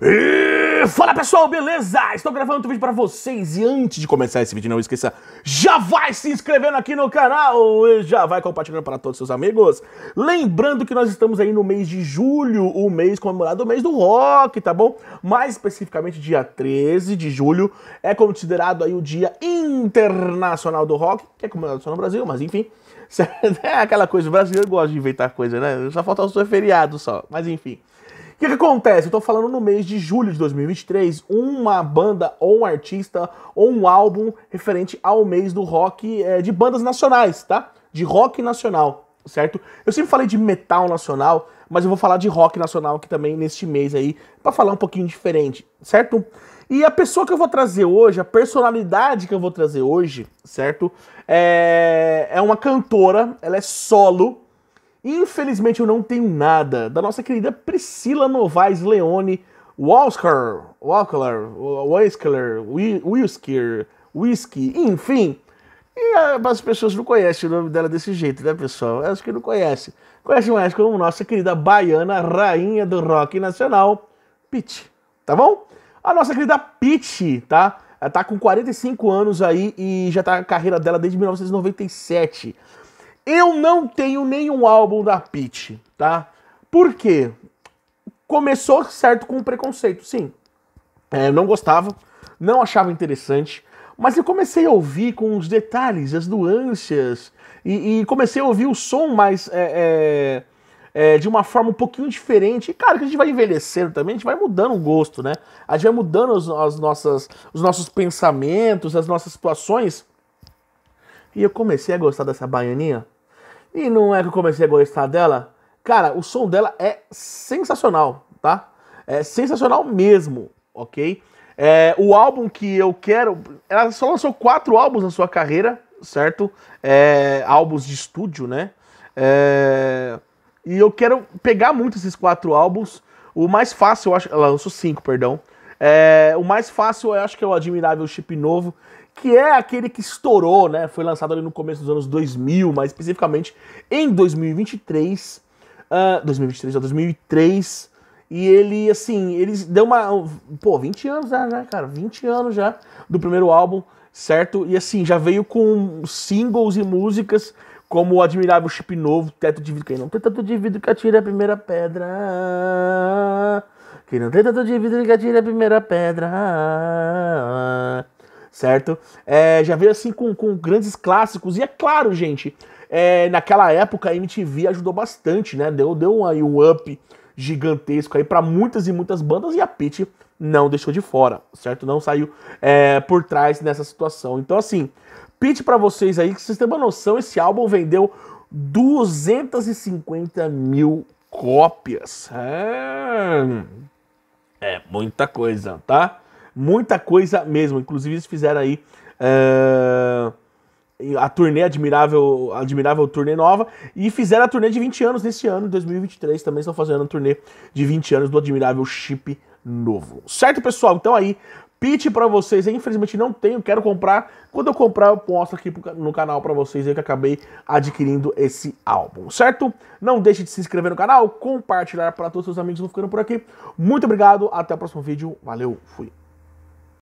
E fala pessoal, beleza? Estou gravando outro vídeo para vocês e antes de começar esse vídeo, não esqueça, já vai se inscrevendo aqui no canal e já vai compartilhando para todos os seus amigos. Lembrando que nós estamos aí no mês de julho, o mês comemorado, o mês do rock, tá bom? Mais especificamente dia 13 de julho é considerado aí o Dia Internacional do Rock, que é comemorado só no Brasil, mas enfim, é aquela coisa, o brasileiro gosta de inventar coisa, né? Só falta o seu feriado só, mas enfim. O que, que, acontece? Eu tô falando no mês de julho de 2023, uma banda ou um artista ou um álbum referente ao mês do rock é, de bandas nacionais, tá? De rock nacional, certo? Eu sempre falei de metal nacional, mas eu vou falar de rock nacional aqui também neste mês aí, para falar um pouquinho diferente, certo? E a pessoa que eu vou trazer hoje, a personalidade que eu vou trazer hoje, certo? É, é uma cantora, ela é solo, Infelizmente eu não tenho nada da nossa querida Priscila Novaes Leone Walsker, Walker, Whisker, Whisker, Whisky, enfim. E ah, as pessoas não conhecem o nome dela desse jeito, né, pessoal? Acho que não conhece. Conhece mais como nossa querida baiana, rainha do rock nacional, Pete, tá bom? A nossa querida Pete, tá? Ela tá com 45 anos aí e já tá a carreira dela desde 1997. Eu não tenho nenhum álbum da Peach, tá? Por quê? Começou certo com o preconceito, sim. É, não gostava, não achava interessante, mas eu comecei a ouvir com os detalhes, as nuances, e, e comecei a ouvir o som mais. É, é... É, de uma forma um pouquinho diferente. E, cara, que a gente vai envelhecendo também, a gente vai mudando o gosto, né? A gente vai mudando as nossas, os nossos pensamentos, as nossas situações. E eu comecei a gostar dessa baianinha e não é que eu comecei a gostar dela. Cara, o som dela é sensacional, tá? É sensacional mesmo, ok? É, o álbum que eu quero. Ela só lançou quatro álbuns na sua carreira, certo? É, álbuns de estúdio, né? É, e eu quero pegar muito esses quatro álbuns. O mais fácil, eu acho. Ela lançou cinco, perdão. É, o mais fácil eu acho que é o Admirável Chip Novo, que é aquele que estourou, né? Foi lançado ali no começo dos anos 2000, mais especificamente em 2023, uh, 2023 a 2003. E ele, assim, ele deu uma. Pô, 20 anos já, né, cara? 20 anos já do primeiro álbum, certo? E assim, já veio com singles e músicas como o admirável chip novo, teto de vidro. Quem não tem teto de vidro que atira a primeira pedra. Quem não tem teto de vidro que atira a primeira pedra certo? É, já veio assim com, com grandes clássicos, e é claro, gente, é, naquela época a MTV ajudou bastante, né? Deu, deu aí um up gigantesco aí para muitas e muitas bandas e a Pitty não deixou de fora, certo? Não saiu é, por trás nessa situação. Então, assim, Pitty para vocês aí, que vocês têm uma noção, esse álbum vendeu 250 mil cópias. É, é muita coisa, tá? muita coisa mesmo. Inclusive, eles fizeram aí. Eh, a turnê admirável, admirável turnê nova e fizeram a turnê de 20 anos nesse ano, 2023, também estão fazendo a turnê de 20 anos do admirável chip novo. Certo, pessoal? Então aí, pitch para vocês, infelizmente não tenho, quero comprar. Quando eu comprar, eu mostro aqui no canal para vocês aí que acabei adquirindo esse álbum, certo? Não deixe de se inscrever no canal, compartilhar para todos os seus amigos que estão ficando por aqui. Muito obrigado, até o próximo vídeo. Valeu, fui.